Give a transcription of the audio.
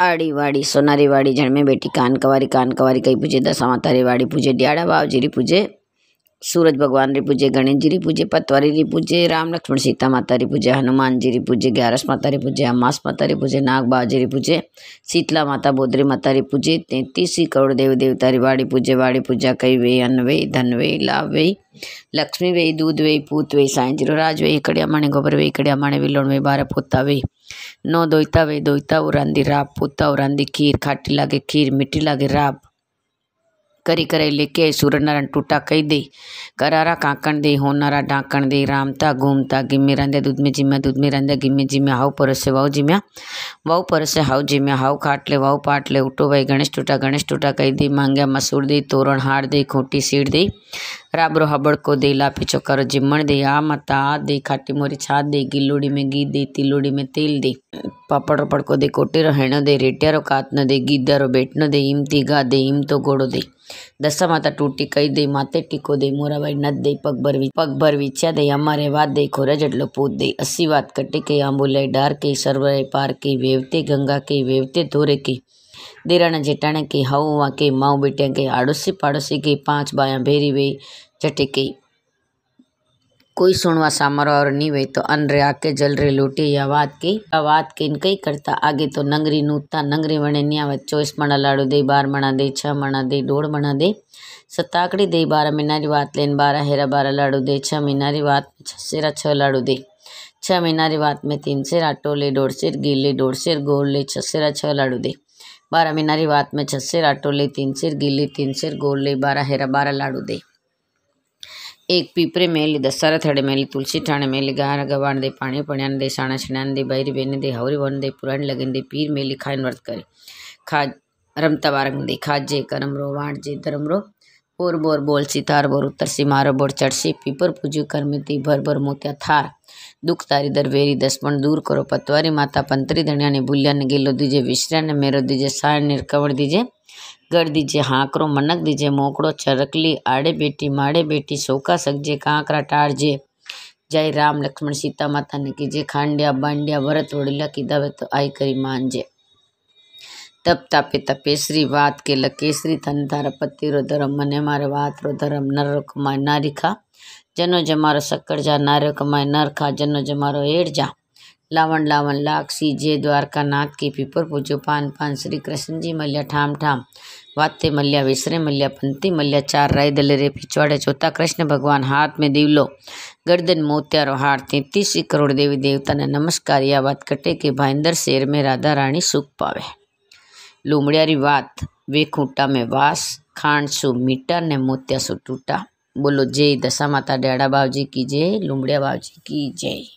आड़ी वाड़ी सोनारी वाड़ी झड़मे बेटी कान कवारी कान कवारी कई पूजे दशा माता वाड़ी पूजे डियाड़ा बाव जी री पूजे सूरज भगवान री पूजे गणेश जी री पूजे पतवारी री पूजे राम लक्ष्मण सीता माता री पूजे हनुमान जी री पूजे ग्यारस माता री पूजे अमास माता री पूजे नाग बाव जी री पूजे शीतला माता बोधरी माता री पूजे तैंतीस ही करोड़ देव देवता री वाड़ी पूजे वाड़ी पूजा कई वे अन्न वे धन वे लाभ वे लक्ष्मी वे दूध वे पूत वे साई जीरो राज वे कड़िया माणे गोबर वे कड़िया माणे विलोण वे बारह पोता वे नौ दोईता वे दोईता उरांदी राब पुता उरांदी खीर खाटी लागे खीर मिट्टी लागे राब करी करे लेके सूर्यनारायण टूटा कही दे करारा कांकण दे होनारा डांकण दे रामता घूमता गिम्मे रंधे दूध में जिम्या दूध में रंधे गिम्मे जिम्या हाउ परसे वाऊ जिम्या वाऊ परसे हाउ जिम्या हाउ खाट ले वाऊ पाट ले उठो भाई गणेश टूटा गणेश टूटा कही दे मांग्या मसूर दे तोरण हार दे खोटी सीट दे राबरो हबड़ को देला पिछो कर जिमण दे आ मता आ दे खाटी मोरी छा दे गिलोड़ी में घी दे तिलोड़ी में तेल दे पापड़ पड़ को दे रो हेण दे कात न दे गीदारो न दे इमती गा दे इम तो गोड़ो दे दसा माता टूटी कई दे माते टीको दे भाई नद दे पग भर पग भर विचा दे अमारे वाद दे खोरा जटलो पूत दे अस्सी बात कटे के आंबुलाई डार के सरवरे पार के वेवते गंगा के वेवते धोरे के धीरण जेठाण खे हाउ हुआ कई माउ बेटियाँ कई अड़ोसी पाड़ोसी की पाँच बाया भेरी वे जटे कोई सुनवा सामर और नहीं वे तो अनरे आके जल रे लूटे या वाद की के की कई करता आगे तो नंगरी नूतता नंगरी वणे निया आवत चौबीस मणा लाड़ू दे बार मणा दे छ मणा दे डोड़ मणा दे सताकड़ी दे बारह मीनारी वात लेन बारह हेरा बारह लाड़ू दे छ महीना वात बात सेरा छ लाड़ू दे छ मीनारी वात बात में तीन सेर आटो ले डोड़ सिर गीले डोड़ सिर गोल ले छ सिरा छ लाड़ू दे बारह मीनारी वात में सिर आटो ले तीन सिर गिल्ली तीन सिर गोल ले बारह हेरा बारह लाडू दे एक पीपरे मेली दसारा थड़े मेली तुलसी ठाणे मेली गार गवाण दे पानी पणियान दे साणा छिणान दे बैरी बेन दे हौरी बन दे पुराण लगन दे पीर मेली खाइन व्रत करे खा रमता वारंग दे खाजे करम रो वाण जे धर्म रो पूर बोर बोल सी सितार बोर उत्तर सी मारो बोर चढ़सी पीपर पूजू कर मिती भर भर मोत्या थार दुख तारी दर वेरी दसपण दूर करो पतवारी माता पंतरी धनिया ने भूलिया ने गेलो दीजे विश्रा ने मेरो दीजे सार ने रिकवर दीजे गढ़ दीजे हाँकरो मनक दीजे मोकड़ो चरकली आड़े बेटी माड़े बेटी सोका सकजे कांकरा टाड़जे जय राम लक्ष्मण सीता माता ने कीजे खांड्या बांडिया वरत वड़ीला कीधा वे तो आई करी मानजे तप तापे तपेश्री वात के लकेश्री धन धार पति रो धर्म मने मारे वात रो धर्म नर रो कमाय नारिखा जनो जमारो सक्कर जा नार कमाय नर खा जनो जमारो एड़ जा लावण लावण लाक्षी सी जय द्वारका नाथ की पिपुर पूजो पान पान श्री कृष्ण जी मल्या ठाम ठाम वाते मल्या विसरे मल्या पंती मल्या चार राय दल रे पिछवाड़े चौथा कृष्ण भगवान हाथ में दीवलो गर्दन मोत्यारो हार तैतीस करोड़ देवी देवता ने नमस्कार या बात कटे के भाईंदर शेर में राधा रानी सुख पावे लूमड़िया री बात वे खूंटा में वास खाण सु मीटा ने मोतिया सु टूटा बोलो जय दशा माता डेड़ा बाबू जी की जय लूमड़िया बाबू जी की जय